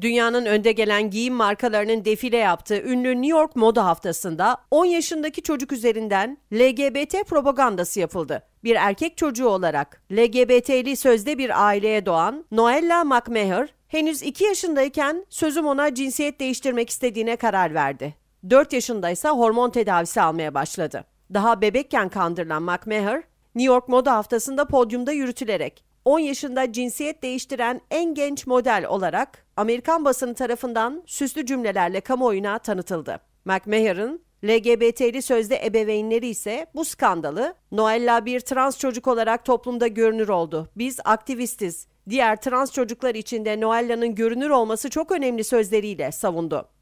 Dünyanın önde gelen giyim markalarının defile yaptığı ünlü New York Moda Haftası'nda 10 yaşındaki çocuk üzerinden LGBT propagandası yapıldı. Bir erkek çocuğu olarak LGBT'li sözde bir aileye doğan Noella McMaher, henüz 2 yaşındayken sözüm ona cinsiyet değiştirmek istediğine karar verdi. 4 yaşındaysa hormon tedavisi almaya başladı. Daha bebekken kandırılan McMaher, New York Moda Haftası'nda podyumda yürütülerek 10 yaşında cinsiyet değiştiren en genç model olarak Amerikan basını tarafından süslü cümlelerle kamuoyuna tanıtıldı. McMahon'ın LGBT'li sözde ebeveynleri ise bu skandalı Noella bir trans çocuk olarak toplumda görünür oldu. Biz aktivistiz. Diğer trans çocuklar için de Noella'nın görünür olması çok önemli sözleriyle savundu.